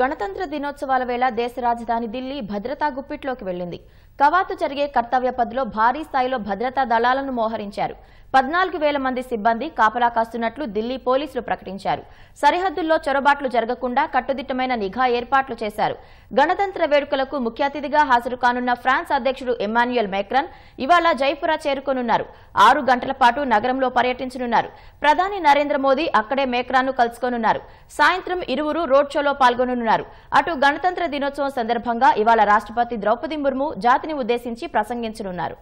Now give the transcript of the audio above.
గణతంత్ర దినోత్సవాల వేళ దేశ రాజధాని ఢిల్లీ భద్రతా గుప్పిట్లోకి వెళ్లింది కవాతు జరిగే కర్తవ్య పదిలో భారీ స్థాయిలో భద్రతా దళాలను మోహరించారు పద్నాలుగు వేల మంది సిబ్బంది కాపలా కాస్తున్నట్లు ఢిల్లీ పోలీసులు ప్రకటించారు సరిహద్దుల్లో చొరబాట్లు జరగకుండా కట్టుదిట్టమైన నిఘా ఏర్పాట్లు చేశారు గణతంత్ర వేడుకలకు ముఖ్య అతిథిగా హాజరు కానున్న ఫ్రాన్స్ అధ్యక్షుడు ఎమాన్యుయల్ మెక్రన్ ఇవాళ జైపురా చేరుకోనున్నారు ఆరు గంటల పాటు నగరంలో పర్యటించనున్నారు ప్రధాని నరేంద్ర మోదీ అక్కడే మేక్రాన్ను కలుసుకోనున్నారు సాయంత్రం ఇరువురు రోడ్ షోలో పాల్గొననున్నారు అటు గణతంత్ర దినోత్సవం సందర్భంగా ఇవాళ రాష్ట్రపతి ద్రౌపది ముర్ము జాతిని ఉద్దేశించి ప్రసంగించనున్నారు